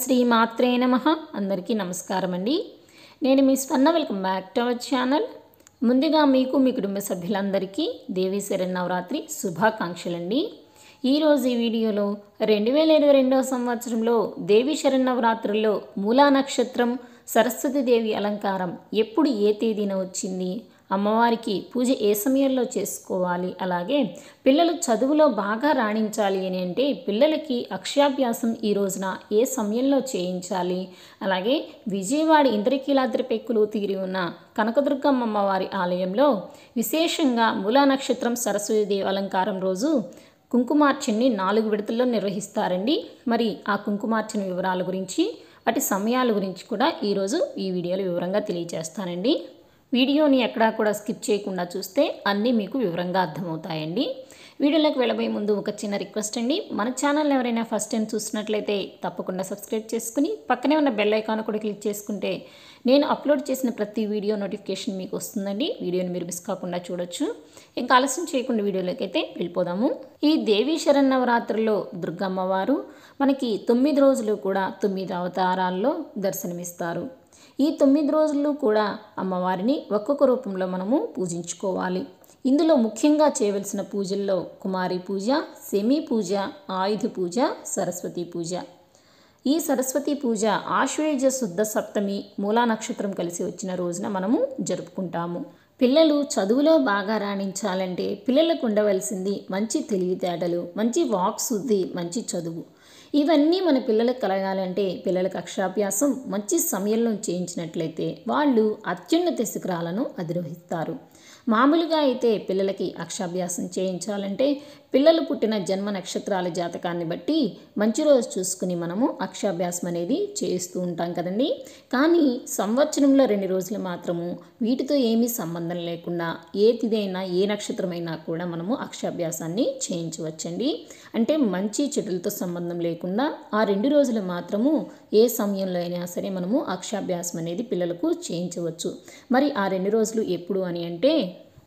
శ్రీ మాత్రే నమ అందరికీ నమస్కారం అండి నేను మీ Swarna welcome back to our channel ముందుగా మీకు మీ కుటుంబ సభ్యులందరికీ దేవీ నవరాత్రి శుభాకాంక్షలండి ఈరోజు ఈ వీడియోలో రెండు వేల ఇరవై రెండవ సంవత్సరంలో దేవి నవరాత్రుల్లో మూలా నక్షత్రం సరస్వతి దేవి అలంకారం ఎప్పుడు ఏ తేదీన వచ్చింది అమ్మవారికి పూజ ఏ సమయంలో చేసుకోవాలి అలాగే పిల్లలు చదువులో బాగా రాణించాలి అని అంటే పిల్లలకి అక్షయాభ్యాసం ఈ రోజున ఏ సమయంలో చేయించాలి అలాగే విజయవాడ ఇంద్రకీలాద్రి పెక్కులు తీరి ఉన్న కనకదుర్గమ్మ అమ్మవారి ఆలయంలో విశేషంగా మూలా నక్షత్రం సరస్వతి దేవాలంకారం రోజు కుంకుమార్చనని నాలుగు విడతల్లో నిర్వహిస్తారండి మరి ఆ కుంకుమార్చన వివరాల గురించి వాటి సమయాల గురించి కూడా ఈరోజు ఈ వీడియోలో వివరంగా తెలియజేస్తానండి వీడియోని ఎక్కడా కూడా స్కిప్ చేయకుండా చూస్తే అన్నీ మీకు వివరంగా అర్థమవుతాయండి వీడియోలోకి వెళ్ళబోయే ముందు ఒక చిన్న రిక్వెస్ట్ అండి మన ఛానల్ ఎవరైనా ఫస్ట్ టైం చూసినట్లయితే తప్పకుండా సబ్స్క్రైబ్ చేసుకుని పక్కనే ఉన్న బెల్ ఐకాన్ కూడా క్లిక్ చేసుకుంటే నేను అప్లోడ్ చేసిన ప్రతి వీడియో నోటిఫికేషన్ మీకు వస్తుందండి వీడియోని మీరు మిస్ కాకుండా చూడొచ్చు ఇంకా ఆలస్యం చేయకుండా వీడియోలోకి అయితే వెళ్ళిపోదాము ఈ దేవీ నవరాత్రిలో దుర్గమ్మవారు మనకి తొమ్మిది రోజులు కూడా తొమ్మిది అవతారాల్లో దర్శనమిస్తారు ఈ తొమ్మిది రోజులు కూడా అమ్మవారిని ఒక్కొక్క రూపంలో మనము పూజించుకోవాలి ఇందులో ముఖ్యంగా చేయవలసిన పూజల్లో కుమారి పూజ సెమీ పూజ ఆయుధ పూజ సరస్వతి పూజ ఈ సరస్వతి పూజ ఆశ్వేజ శుద్ధ సప్తమి మూలా నక్షత్రం కలిసి వచ్చిన రోజున మనము జరుపుకుంటాము పిల్లలు చదువులో బాగా రాణించాలంటే పిల్లలకు ఉండవలసింది మంచి తెలివితేటలు మంచి వాక్ శుద్ధి మంచి చదువు ఇవన్నీ మన పిల్లలకు కలగాలంటే పిల్లలకు అక్షరాభ్యాసం మంచి సమయంలో చేయించినట్లయితే వాళ్ళు అత్యున్నత శిఖరాలను అధిరోహిస్తారు మామూలుగా అయితే పిల్లలకి అక్షాభ్యాసం చేయించాలంటే పిల్లలు పుట్టిన జన్మ నక్షత్రాల జాతకాన్ని బట్టి మంచి రోజు చూసుకుని మనము అక్షాభ్యాసం అనేది చేస్తూ ఉంటాం కదండి కానీ సంవత్సరంలో రెండు రోజులు మాత్రము వీటితో ఏమీ సంబంధం లేకుండా ఏ తిదైనా ఏ నక్షత్రమైనా కూడా మనము అక్షాభ్యాసాన్ని చేయించవచ్చండి అంటే మంచి చెడులతో సంబంధం లేకుండా ఆ రెండు రోజులు మాత్రము ఏ సమయంలో అయినా సరే మనము అక్షాభ్యాసం అనేది పిల్లలకు చేయించవచ్చు మరి ఆ రెండు రోజులు ఎప్పుడు అని అంటే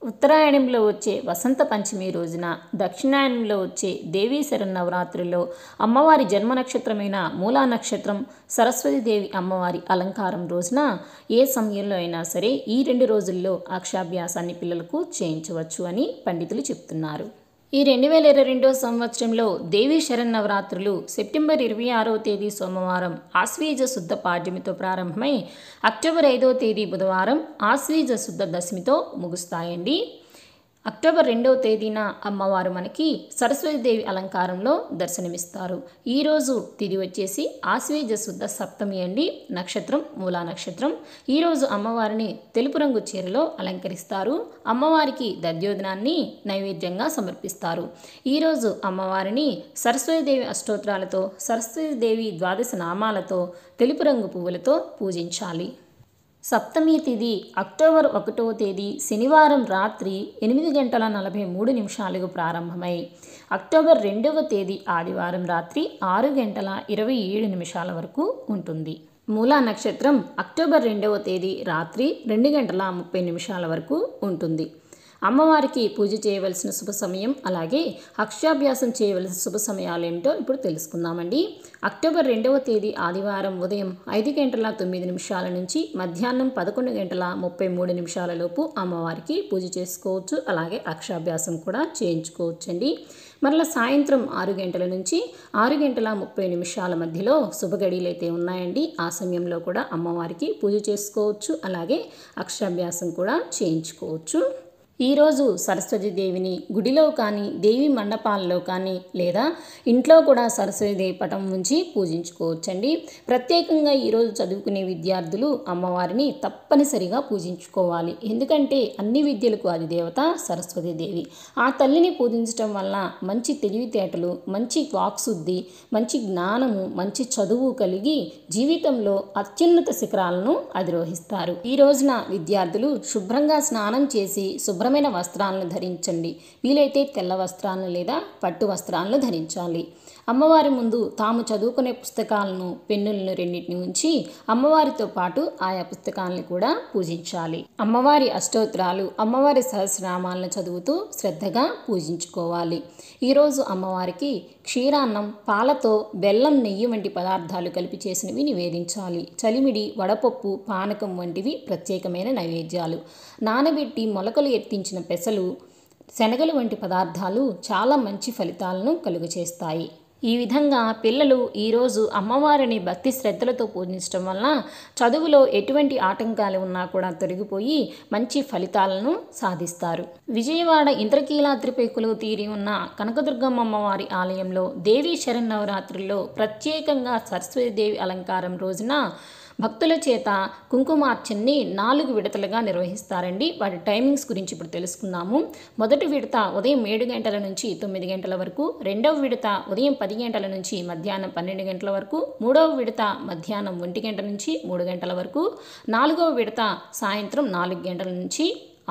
ఉత్తరాయణంలో వచ్చే వసంత పంచమి రోజున దక్షిణాయనంలో వచ్చే దేవీ శరన్నవరాత్రిలో అమ్మవారి జన్మ నక్షత్రమైన మూలా నక్షత్రం సరస్వతీదేవి అమ్మవారి అలంకారం రోజున ఏ సమయంలో అయినా సరే ఈ రెండు రోజుల్లో అక్షాభ్యాసాన్ని పిల్లలకు చేయించవచ్చు అని పండితులు చెప్తున్నారు ఈ రెండు వేల ఇరవై రెండో సంవత్సరంలో దేవీ నవరాత్రులు సెప్టెంబర్ ఇరవై ఆరో తేదీ సోమవారం ఆశ్వీజ శుద్ధ పాడ్యమితో ప్రారంభమై అక్టోబర్ ఐదో తేదీ బుధవారం ఆశ్వీజ శుద్ధ దశమితో ముగుస్తాయండి అక్టోబర్ రెండవ తేదీన అమ్మవారు మనకి సరస్వతీదేవి అలంకారంలో దర్శనమిస్తారు ఈరోజు తిది వచ్చేసి ఆశ్వేజ శుద్ధ సప్తమి అండి నక్షత్రం మూలా నక్షత్రం ఈరోజు అమ్మవారిని తెలుపు రంగు చీరలో అలంకరిస్తారు అమ్మవారికి దద్యోదనాన్ని నైవేద్యంగా సమర్పిస్తారు ఈరోజు అమ్మవారిని సరస్వతీదేవి అష్టోత్రాలతో సరస్వతీదేవి ద్వాదశ నామాలతో తెలుపు రంగు పువ్వులతో పూజించాలి సప్తమి తేదీ అక్టోబర్ ఒకటవ తేదీ శనివారం రాత్రి ఎనిమిది గంటల నలభై మూడు నిమిషాలకు ప్రారంభమై అక్టోబర్ రెండవ తేదీ ఆదివారం రాత్రి ఆరు గంటల ఇరవై ఏడు నిమిషాల వరకు ఉంటుంది మూలా నక్షత్రం అక్టోబర్ రెండవ తేదీ రాత్రి రెండు గంటల ముప్పై నిమిషాల వరకు ఉంటుంది అమ్మవారికి పూజ చేయవలసిన శుభ సమయం అలాగే అక్షాభ్యాసం చేయవలసిన శుభ సమయాలు ఏమిటో ఇప్పుడు తెలుసుకుందామండి అక్టోబర్ రెండవ తేదీ ఆదివారం ఉదయం ఐదు గంటల తొమ్మిది నిమిషాల నుంచి మధ్యాహ్నం పదకొండు గంటల ముప్పై మూడు నిమిషాలలోపు అమ్మవారికి పూజ చేసుకోవచ్చు అలాగే అక్షాభ్యాసం కూడా చేయించుకోవచ్చండి మరలా సాయంత్రం ఆరు గంటల నుంచి ఆరు గంటల ముప్పై నిమిషాల మధ్యలో శుభగడియలు అయితే ఉన్నాయండి ఆ సమయంలో కూడా అమ్మవారికి పూజ చేసుకోవచ్చు అలాగే అక్షాభ్యాసం కూడా చేయించుకోవచ్చు ఈరోజు దేవిని గుడిలో కానీ దేవి మండపాలలో కానీ లేదా ఇంట్లో కూడా సరస్వతి పటం ఉంచి పూజించుకోవచ్చండి ప్రత్యేకంగా ఈరోజు చదువుకునే విద్యార్థులు అమ్మవారిని తప్పనిసరిగా పూజించుకోవాలి ఎందుకంటే అన్ని విద్యలకు అది దేవత దేవి ఆ తల్లిని పూజించడం వల్ల మంచి తెలివితేటలు మంచి వాక్శుద్ధి మంచి జ్ఞానము మంచి చదువు కలిగి జీవితంలో అత్యున్నత శిఖరాలను అధిరోహిస్తారు ఈ రోజున విద్యార్థులు శుభ్రంగా స్నానం చేసి శుభ్ర శుభ్రమైన వస్త్రాలను ధరించండి వీలైతే తెల్ల వస్త్రాలను లేదా పట్టు వస్త్రాలను ధరించాలి అమ్మవారి ముందు తాము చదువుకునే పుస్తకాలను పెన్నులను రెండింటిని ఉంచి అమ్మవారితో పాటు ఆయా పుస్తకాలను కూడా పూజించాలి అమ్మవారి అష్టోత్తరాలు అమ్మవారి సహస్రనామాలను చదువుతూ శ్రద్ధగా పూజించుకోవాలి ఈరోజు అమ్మవారికి క్షీరాన్నం పాలతో బెల్లం నెయ్యి వంటి పదార్థాలు కలిపి చేసినవి నివేదించాలి చలిమిడి వడపప్పు పానకం వంటివి ప్రత్యేకమైన నైవేద్యాలు నానబెట్టి మొలకలు ఎత్తి ఉడికించిన పెసలు శనగలు వంటి పదార్థాలు చాలా మంచి ఫలితాలను చేస్తాయి ఈ విధంగా పిల్లలు ఈరోజు అమ్మవారిని భక్తి శ్రద్ధలతో పూజించడం వలన చదువులో ఎటువంటి ఆటంకాలు ఉన్నా కూడా తొలగిపోయి మంచి ఫలితాలను సాధిస్తారు విజయవాడ ఇంద్రకీలాద్రి పేకులు తీరి ఉన్న కనకదుర్గమ్మ అమ్మవారి ఆలయంలో దేవీ నవరాత్రుల్లో ప్రత్యేకంగా సరస్వతీదేవి అలంకారం రోజున భక్తుల చేత కుంకుమార్చనని నాలుగు విడతలుగా నిర్వహిస్తారండి వాటి టైమింగ్స్ గురించి ఇప్పుడు తెలుసుకుందాము మొదటి విడత ఉదయం ఏడు గంటల నుంచి తొమ్మిది గంటల వరకు రెండవ విడత ఉదయం పది గంటల నుంచి మధ్యాహ్నం పన్నెండు గంటల వరకు మూడవ విడత మధ్యాహ్నం ఒంటి గంట నుంచి మూడు గంటల వరకు నాలుగవ విడత సాయంత్రం నాలుగు గంటల నుంచి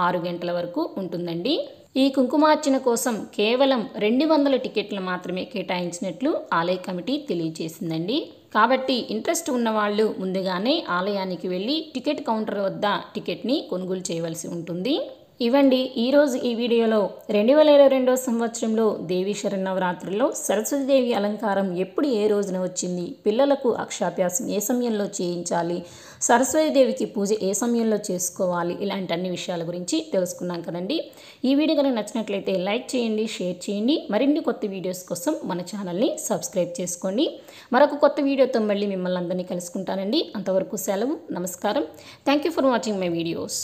ఆరు గంటల వరకు ఉంటుందండి ఈ కుంకుమార్చన కోసం కేవలం రెండు వందల టికెట్లు మాత్రమే కేటాయించినట్లు ఆలయ కమిటీ తెలియజేసిందండి కాబట్టి ఇంట్రెస్ట్ ఉన్నవాళ్ళు ముందుగానే ఆలయానికి వెళ్ళి టికెట్ కౌంటర్ వద్ద టికెట్ని కొనుగోలు చేయవలసి ఉంటుంది ఇవ్వండి ఈరోజు ఈ వీడియోలో రెండు వేల ఇరవై రెండో సంవత్సరంలో దేవీశ్వర శరణవరాత్రుల్లో సరస్వతీదేవి అలంకారం ఎప్పుడు ఏ రోజున వచ్చింది పిల్లలకు అక్షాభ్యాసం ఏ సమయంలో చేయించాలి సరస్వతీదేవికి పూజ ఏ సమయంలో చేసుకోవాలి ఇలాంటి అన్ని విషయాల గురించి తెలుసుకున్నాం కదండి ఈ వీడియో కనుక నచ్చినట్లయితే లైక్ చేయండి షేర్ చేయండి మరిన్ని కొత్త వీడియోస్ కోసం మన ఛానల్ని సబ్స్క్రైబ్ చేసుకోండి మరొక కొత్త వీడియోతో మళ్ళీ మిమ్మల్ని అందరినీ కలుసుకుంటానండి అంతవరకు సెలవు నమస్కారం thank you for watching my videos